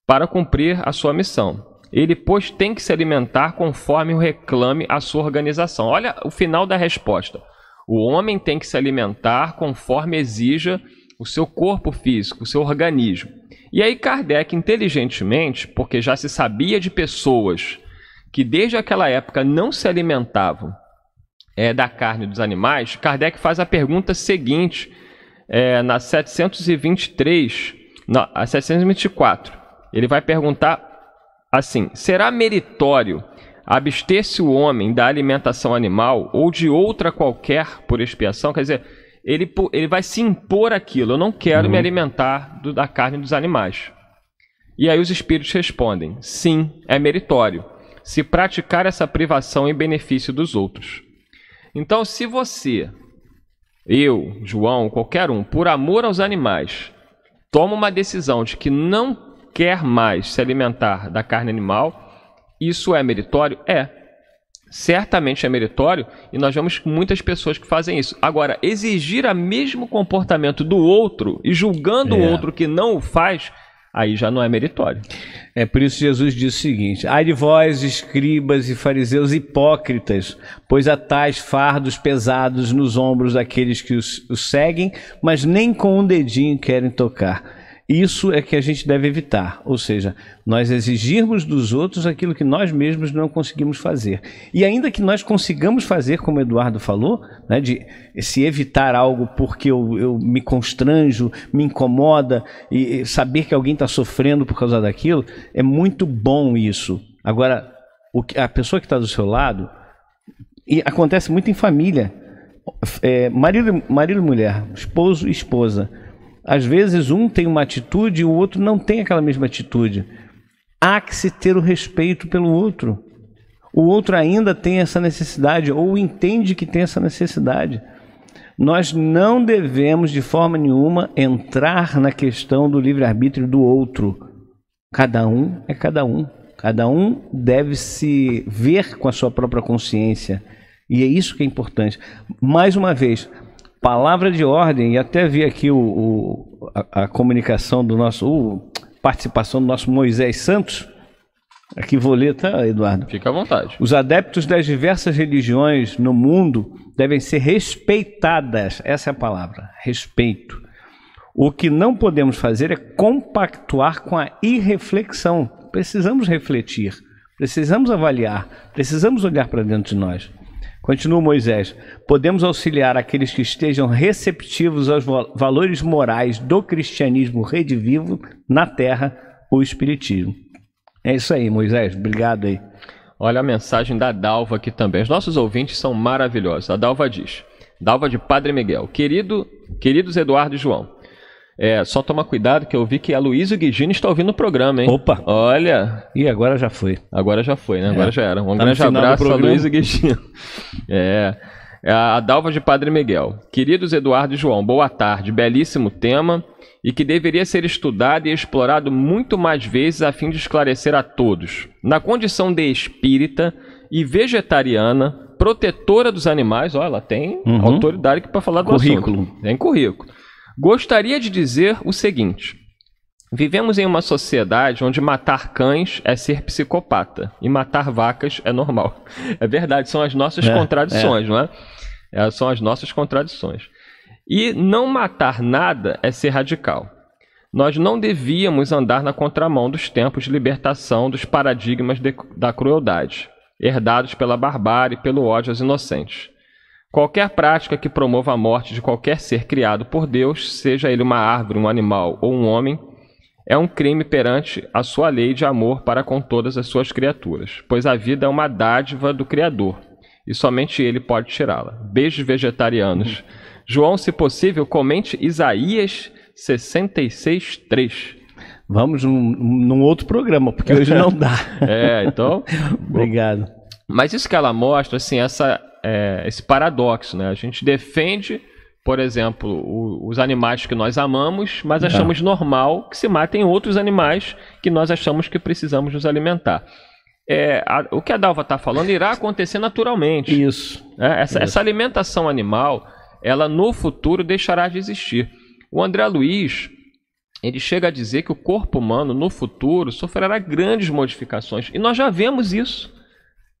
para cumprir a sua missão. Ele, pois, tem que se alimentar conforme o reclame a sua organização. Olha o final da resposta. O homem tem que se alimentar conforme exija o seu corpo físico, o seu organismo. E aí Kardec inteligentemente, porque já se sabia de pessoas que desde aquela época não se alimentavam é, da carne dos animais, Kardec faz a pergunta seguinte é, na 723, não, a 724. Ele vai perguntar assim: será meritório abster-se o homem da alimentação animal ou de outra qualquer por expiação? Quer dizer, ele, ele vai se impor aquilo. Eu não quero uhum. me alimentar do, da carne dos animais. E aí os espíritos respondem: sim, é meritório se praticar essa privação em benefício dos outros. Então, se você, eu, João, qualquer um, por amor aos animais, toma uma decisão de que não quer mais se alimentar da carne animal, isso é meritório? É certamente é meritório e nós vemos muitas pessoas que fazem isso. Agora, exigir o mesmo comportamento do outro e julgando é. o outro que não o faz, aí já não é meritório. É por isso Jesus diz o seguinte: ai de vós, escribas e fariseus hipócritas, pois atais fardos pesados nos ombros daqueles que os, os seguem, mas nem com um dedinho querem tocar. Isso é que a gente deve evitar, ou seja, nós exigirmos dos outros aquilo que nós mesmos não conseguimos fazer. E ainda que nós consigamos fazer, como o Eduardo falou, né, de se evitar algo porque eu, eu me constranjo, me incomoda, e saber que alguém está sofrendo por causa daquilo, é muito bom isso. Agora, que, a pessoa que está do seu lado, e acontece muito em família, é, marido, marido e mulher, esposo e esposa às vezes um tem uma atitude e o outro não tem aquela mesma atitude. Há que se ter o respeito pelo outro. O outro ainda tem essa necessidade ou entende que tem essa necessidade. Nós não devemos de forma nenhuma entrar na questão do livre-arbítrio do outro. Cada um é cada um. Cada um deve se ver com a sua própria consciência. E é isso que é importante. Mais uma vez, Palavra de ordem, e até vi aqui o, o a, a, comunicação do nosso, o, participação do nosso Moisés Santos. Aqui vou ler, tá, Eduardo? Fica à vontade. Os adeptos das diversas religiões no mundo devem ser respeitadas. Essa é a palavra, respeito. O que não podemos fazer é compactuar com a irreflexão. Precisamos refletir, precisamos avaliar, precisamos olhar para dentro de nós. Continua Moisés: podemos auxiliar aqueles que estejam receptivos aos valores morais do cristianismo redivivo na terra, o Espiritismo. É isso aí, Moisés. Obrigado aí. Olha a mensagem da Dalva aqui também. Os nossos ouvintes são maravilhosos. A Dalva diz: Dalva de Padre Miguel, querido, queridos Eduardo e João, é, só toma cuidado que eu vi que a Luísa Guigini está ouvindo o programa, hein? Opa! Olha! E agora já foi. Agora já foi, né? É. Agora já era. Um tá grande abraço a Luísa Guigini. É. é. A Dalva de Padre Miguel. Queridos Eduardo e João, boa tarde. Belíssimo tema e que deveria ser estudado e explorado muito mais vezes a fim de esclarecer a todos. Na condição de espírita e vegetariana, protetora dos animais, ó, ela tem uhum. autoridade para falar do currículo. assunto. Tem currículo. Gostaria de dizer o seguinte: vivemos em uma sociedade onde matar cães é ser psicopata e matar vacas é normal. É verdade, são as nossas é, contradições, é. não é? é? São as nossas contradições. E não matar nada é ser radical. Nós não devíamos andar na contramão dos tempos de libertação dos paradigmas de, da crueldade, herdados pela barbárie e pelo ódio aos inocentes. Qualquer prática que promova a morte de qualquer ser criado por Deus, seja ele uma árvore, um animal ou um homem, é um crime perante a sua lei de amor para com todas as suas criaturas, pois a vida é uma dádiva do Criador e somente ele pode tirá-la. Beijos vegetarianos. João, se possível, comente Isaías 3. Vamos num, num outro programa, porque hoje não dá. é, então. Obrigado. Mas isso que ela mostra, assim, essa é, esse paradoxo, né? A gente defende, por exemplo, o, os animais que nós amamos, mas achamos é. normal que se matem outros animais que nós achamos que precisamos nos alimentar. É, a, o que a Dalva está falando irá acontecer naturalmente. Isso. Né? Essa, Isso. essa alimentação animal, ela no futuro deixará de existir. O André Luiz, ele chega a dizer que o corpo humano no futuro sofrerá grandes modificações. E nós já vemos isso.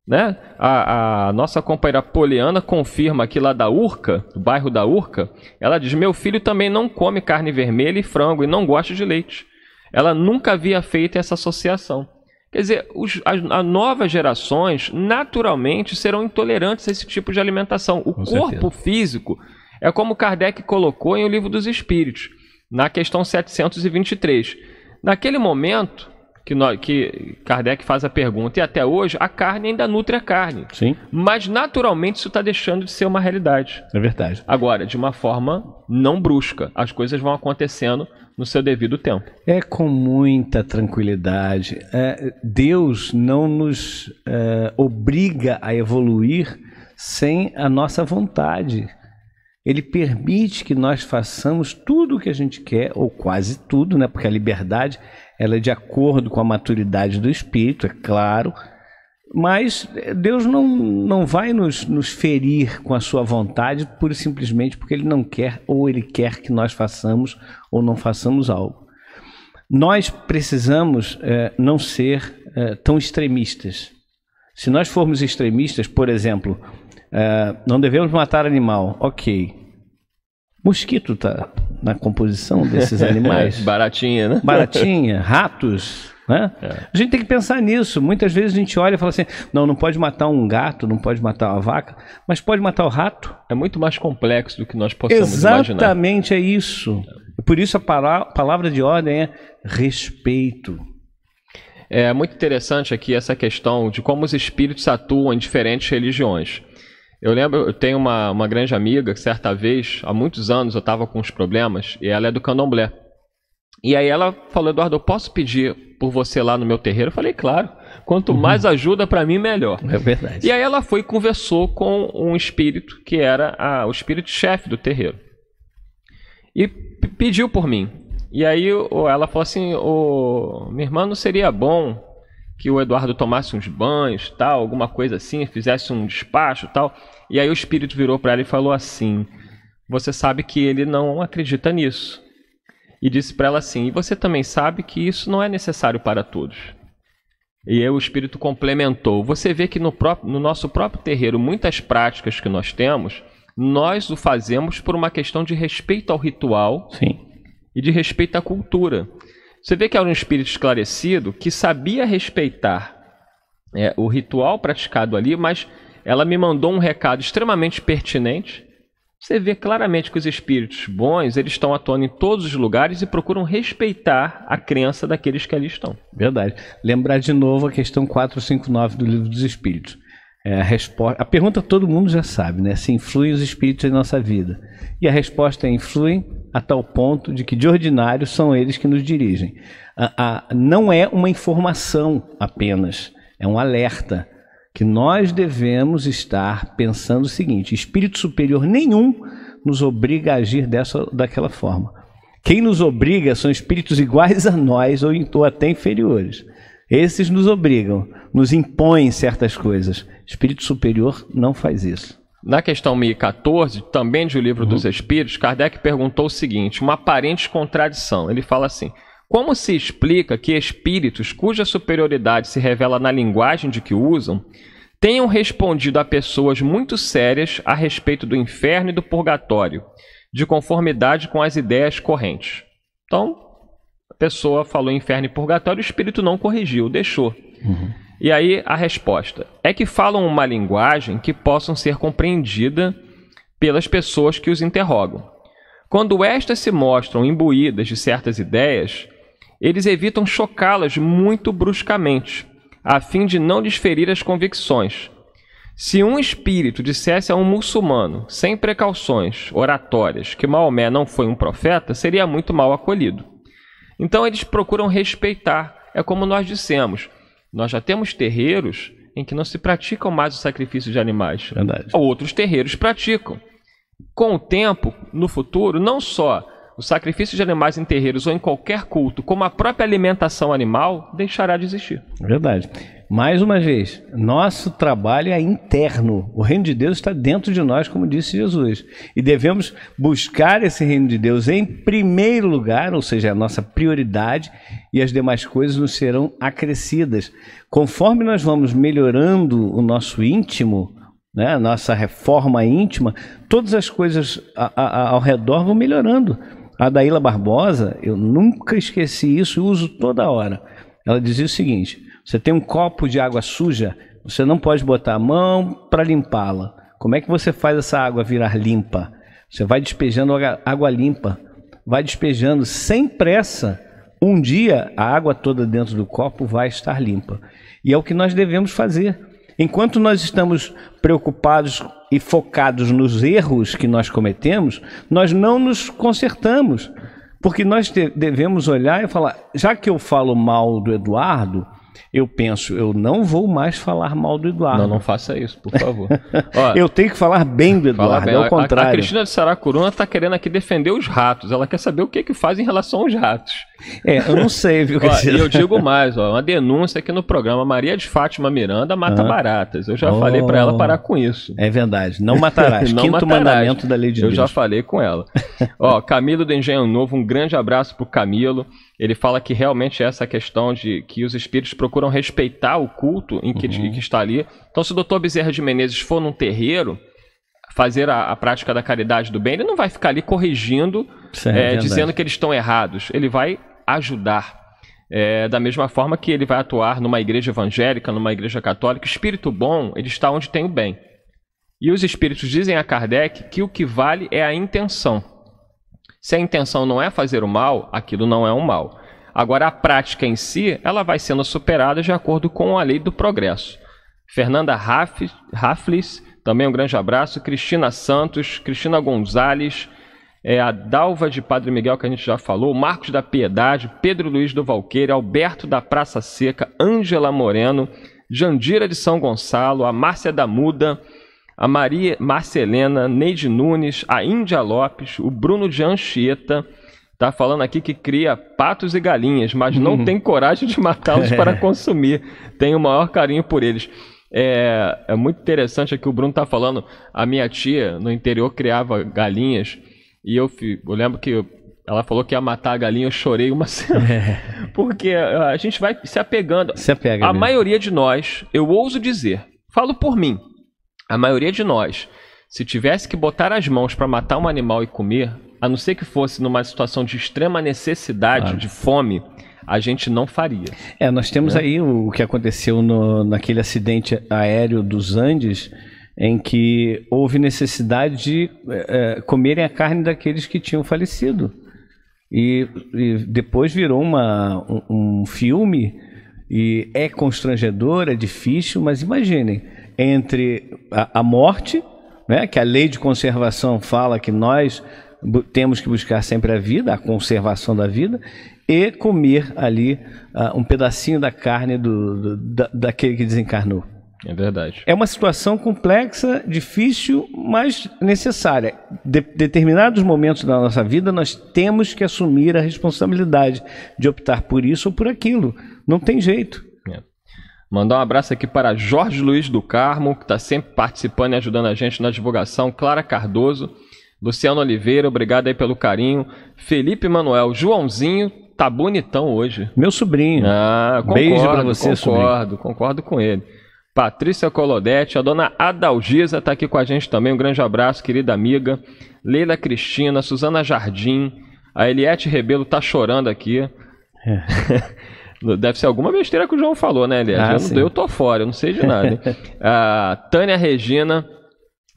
Né? A, a, nossa companheira Poliana confirma aqui lá da Urca, do bairro da Urca, ela diz: Meu filho também não come carne vermelha e frango e não gosta de leite. Ela nunca havia feito essa associação. Quer dizer, os, as, as, novas gerações naturalmente serão intolerantes a esse tipo de alimentação. O Com corpo certeza. físico é como Kardec colocou em O Livro dos Espíritos, na questão 723. Naquele momento, que, nós, que Kardec faz a pergunta, e até hoje a carne ainda nutre a carne. Sim. Mas naturalmente isso está deixando de ser uma realidade. É verdade. Agora, de uma forma não brusca, as coisas vão acontecendo no seu devido tempo. É com muita tranquilidade. É, Deus não nos é, obriga a evoluir sem a nossa vontade. Ele permite que nós façamos tudo o que a gente quer, ou quase tudo, né? porque a liberdade ela é de acordo com a maturidade do espírito, é claro, mas Deus não, não vai nos, nos ferir com a sua vontade pura e simplesmente porque Ele não quer ou Ele quer que nós façamos ou não façamos algo. Nós precisamos eh, não ser eh, tão extremistas. Se nós formos extremistas, por exemplo, eh, não devemos matar animal, ok. Mosquito tá na composição desses animais. É, baratinha, né? Baratinha, ratos. Né? É. A gente tem que pensar nisso. Muitas vezes a gente olha e fala assim: não, não pode matar um gato, não pode matar uma vaca, mas pode matar o rato. É muito mais complexo do que nós possamos Exatamente imaginar. Exatamente, é isso. Por isso a palavra de ordem é respeito. É muito interessante aqui essa questão de como os espíritos atuam em diferentes religiões. Eu lembro, eu tenho uma, uma grande amiga que certa vez, há muitos anos, eu estava com uns problemas, e ela é do candomblé. E aí ela falou, Eduardo, eu posso pedir por você lá no meu terreiro? Eu falei, claro. Quanto uhum. mais ajuda para mim, melhor. É verdade. E aí ela foi e conversou com um espírito que era a, o espírito chefe do terreiro. E pediu por mim. E aí ela falou assim, o, minha irmã, não seria bom que o Eduardo tomasse uns banhos, tal, alguma coisa assim, fizesse um despacho, tal. E aí o espírito virou para ela e falou assim: "Você sabe que ele não acredita nisso". E disse para ela assim: "E você também sabe que isso não é necessário para todos". E aí o espírito complementou: "Você vê que no, próprio, no nosso próprio terreiro muitas práticas que nós temos, nós o fazemos por uma questão de respeito ao ritual". Sim. E de respeito à cultura. Você vê que era um espírito esclarecido que sabia respeitar é, o ritual praticado ali, mas ela me mandou um recado extremamente pertinente. Você vê claramente que os espíritos bons eles estão atuando em todos os lugares e procuram respeitar a crença daqueles que ali estão. Verdade. Lembrar de novo a questão 459 do Livro dos Espíritos é, a, resposta, a pergunta todo mundo já sabe, né? Se influem os espíritos em nossa vida. E a resposta é: influem a tal ponto de que, de ordinário, são eles que nos dirigem. A, a, não é uma informação apenas, é um alerta que nós devemos estar pensando o seguinte: espírito superior nenhum nos obriga a agir dessa daquela forma. Quem nos obriga são espíritos iguais a nós ou, ou até inferiores. Esses nos obrigam, nos impõem certas coisas. Espírito superior não faz isso. Na questão 1014, também de O Livro uhum. dos Espíritos, Kardec perguntou o seguinte: uma aparente contradição. Ele fala assim: como se explica que espíritos cuja superioridade se revela na linguagem de que usam tenham respondido a pessoas muito sérias a respeito do inferno e do purgatório, de conformidade com as ideias correntes? Então, pessoa falou inferno e purgatório, o espírito não corrigiu, deixou. Uhum. E aí a resposta é que falam uma linguagem que possam ser compreendida pelas pessoas que os interrogam. Quando estas se mostram imbuídas de certas ideias, eles evitam chocá-las muito bruscamente, a fim de não desferir as convicções. Se um espírito dissesse a um muçulmano, sem precauções oratórias, que Maomé não foi um profeta, seria muito mal acolhido. Então eles procuram respeitar. É como nós dissemos, nós já temos terreiros em que não se praticam mais o sacrifício de animais. Verdade. Outros terreiros praticam. Com o tempo, no futuro, não só o sacrifício de animais em terreiros ou em qualquer culto, como a própria alimentação animal, deixará de existir. Verdade mais uma vez, nosso trabalho é interno. O reino de Deus está dentro de nós, como disse Jesus. E devemos buscar esse reino de Deus em primeiro lugar, ou seja, é a nossa prioridade, e as demais coisas nos serão acrescidas. Conforme nós vamos melhorando o nosso íntimo, né, a nossa reforma íntima, todas as coisas ao redor vão melhorando. A Daíla Barbosa, eu nunca esqueci isso e uso toda hora. Ela dizia o seguinte você tem um copo de água suja, você não pode botar a mão para limpá-la. Como é que você faz essa água virar limpa? Você vai despejando água limpa, vai despejando sem pressa. Um dia a água toda dentro do copo vai estar limpa. E é o que nós devemos fazer. Enquanto nós estamos preocupados e focados nos erros que nós cometemos, nós não nos consertamos. Porque nós devemos olhar e falar: já que eu falo mal do Eduardo, eu penso, eu não vou mais falar mal do Eduardo. Não, não faça isso, por favor. eu tenho que falar bem do Eduardo, bem. é o contrário. A, a Cristina de Saracuruna está querendo aqui defender os ratos. Ela quer saber o que, que faz em relação aos ratos. É, eu não sei, viu, Cristina? Ó, eu digo mais, ó, uma denúncia aqui no programa. Maria de Fátima Miranda mata ah. baratas. Eu já oh. falei para ela parar com isso. É verdade, não matarás. não Quinto matarás. mandamento da lei de eu Deus. Eu já falei com ela. ó, Camilo do Engenho Novo, um grande abraço para o Camilo ele fala que realmente é essa questão de que os espíritos procuram respeitar o culto em que, uhum. que está ali. Então, se o doutor Bezerra de Menezes for num terreiro, fazer a, a, prática da caridade do bem, ele não vai ficar ali corrigindo, é eh, dizendo que eles estão errados. Ele vai ajudar. É, da mesma forma que ele vai atuar numa igreja evangélica, numa igreja católica, espírito bom, ele está onde tem o bem. E os espíritos dizem a Kardec que o que vale é a intenção. Se a intenção não é fazer o mal, aquilo não é um mal. Agora, a prática em si, ela vai sendo superada de acordo com a lei do progresso. Fernanda Raffles, também um grande abraço. Cristina Santos, Cristina Gonzalez, é, a Dalva de Padre Miguel, que a gente já falou, Marcos da Piedade, Pedro Luiz do Valqueiro, Alberto da Praça Seca, Ângela Moreno, Jandira de São Gonçalo, a Márcia da Muda, a Maria Marcelena, Neide Nunes, a Índia Lopes, o Bruno de Anchieta. Tá falando aqui que cria patos e galinhas, mas não uhum. tem coragem de matá-los é. para consumir. Tem o maior carinho por eles. É, é muito interessante aqui o Bruno tá falando. A minha tia no interior criava galinhas e eu, eu lembro que ela falou que ia matar a galinha, eu chorei uma semana. É. Porque ah, a gente vai se apegando. Se apega. A mesmo. maioria de nós, eu ouso dizer, falo por mim, a maioria de nós, se tivesse que botar as mãos para matar um animal e comer, a não ser que fosse numa situação de extrema necessidade, ah. de fome, a gente não faria. É, nós temos né? aí o que aconteceu no, naquele acidente aéreo dos Andes, em que houve necessidade de é, comerem a carne daqueles que tinham falecido. E, e depois virou uma, um, um filme e é constrangedor, é difícil, mas imaginem entre a, a morte, né, que a lei de conservação fala que nós temos que buscar sempre a vida, a conservação da vida, e comer ali uh, um pedacinho da carne do, do da, daquele que desencarnou. É verdade. É uma situação complexa, difícil, mas necessária. De, determinados momentos da nossa vida, nós temos que assumir a responsabilidade de optar por isso ou por aquilo. Não tem jeito. Mandar um abraço aqui para Jorge Luiz do Carmo, que está sempre participando e ajudando a gente na divulgação. Clara Cardoso, Luciano Oliveira, obrigado aí pelo carinho. Felipe Manuel, Joãozinho, tá bonitão hoje. Meu sobrinho. Ah, concordo, Beijo para você, concordo, sobrinho. Concordo, concordo com ele. Patrícia Colodete, a dona Adalgisa está aqui com a gente também. Um grande abraço, querida amiga. Leila Cristina, Suzana Jardim, a Eliette Rebelo está chorando aqui. É. Deve ser alguma besteira que o João falou, né, Elias? Ah, eu, não, eu tô fora, eu não sei de nada. Ah, Tânia Regina,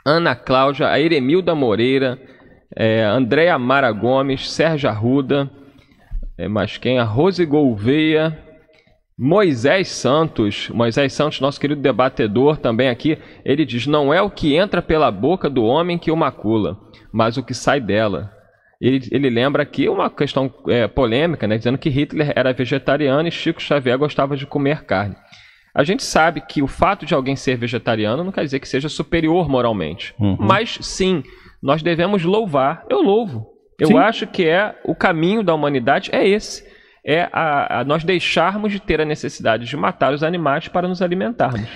Ana Cláudia, a Eremilda Moreira, é, Andréa Mara Gomes, Sérgio Arruda, é, quem? A Rose Gouveia, Moisés Santos, Moisés Santos, nosso querido debatedor também aqui, ele diz: Não é o que entra pela boca do homem que o macula, mas o que sai dela. Ele, ele lembra aqui uma questão é, polêmica, né, dizendo que Hitler era vegetariano e Chico Xavier gostava de comer carne. A gente sabe que o fato de alguém ser vegetariano não quer dizer que seja superior moralmente. Uhum. Mas sim, nós devemos louvar. Eu louvo. Eu sim. acho que é o caminho da humanidade é esse. É a, a nós deixarmos de ter a necessidade de matar os animais para nos alimentarmos.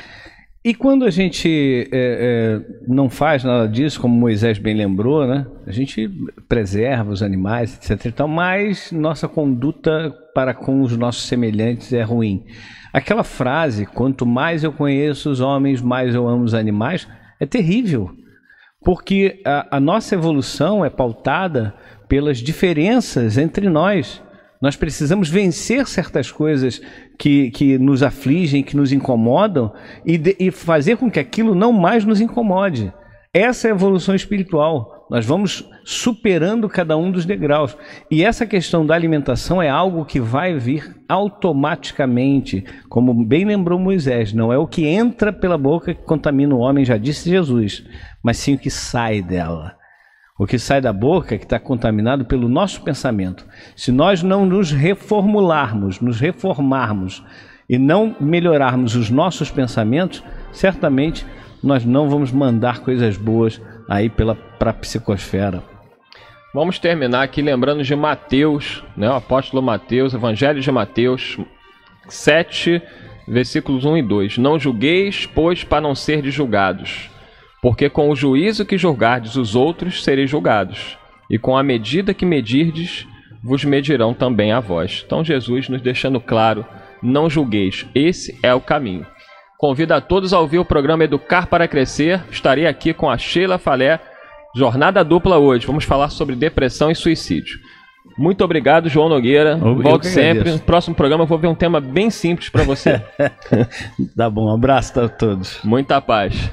E quando a gente é, é, não faz nada disso, como Moisés bem lembrou, né? a gente preserva os animais, etc. Então, mas nossa conduta para com os nossos semelhantes é ruim. Aquela frase, quanto mais eu conheço os homens, mais eu amo os animais, é terrível. Porque a, a nossa evolução é pautada pelas diferenças entre nós. Nós precisamos vencer certas coisas que, que nos afligem, que nos incomodam e, de, e fazer com que aquilo não mais nos incomode. Essa é a evolução espiritual. Nós vamos superando cada um dos degraus. E essa questão da alimentação é algo que vai vir automaticamente. Como bem lembrou Moisés, não é o que entra pela boca que contamina o homem, já disse Jesus, mas sim o que sai dela. O que sai da boca é que está contaminado pelo nosso pensamento. Se nós não nos reformularmos, nos reformarmos e não melhorarmos os nossos pensamentos, certamente nós não vamos mandar coisas boas aí pela para a psicosfera. Vamos terminar aqui lembrando de Mateus, né? O apóstolo Mateus, Evangelho de Mateus 7, versículos 1 e 2. Não julgueis, pois, para não ser julgados porque com o juízo que julgardes os outros, sereis julgados, e com a medida que medirdes, vos medirão também a vós. Então, Jesus nos deixando claro: não julgueis, esse é o caminho. Convido a todos a ouvir o programa Educar para Crescer. Estarei aqui com a Sheila Falé, jornada dupla hoje. Vamos falar sobre depressão e suicídio. Muito obrigado, João Nogueira. Volto sempre. No próximo programa eu vou ver um tema bem simples para você. tá bom, um abraço a todos. Muita paz.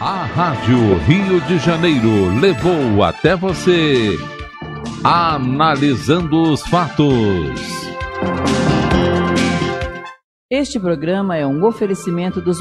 A Rádio Rio de Janeiro levou até você Analisando os Fatos. Este programa é um oferecimento dos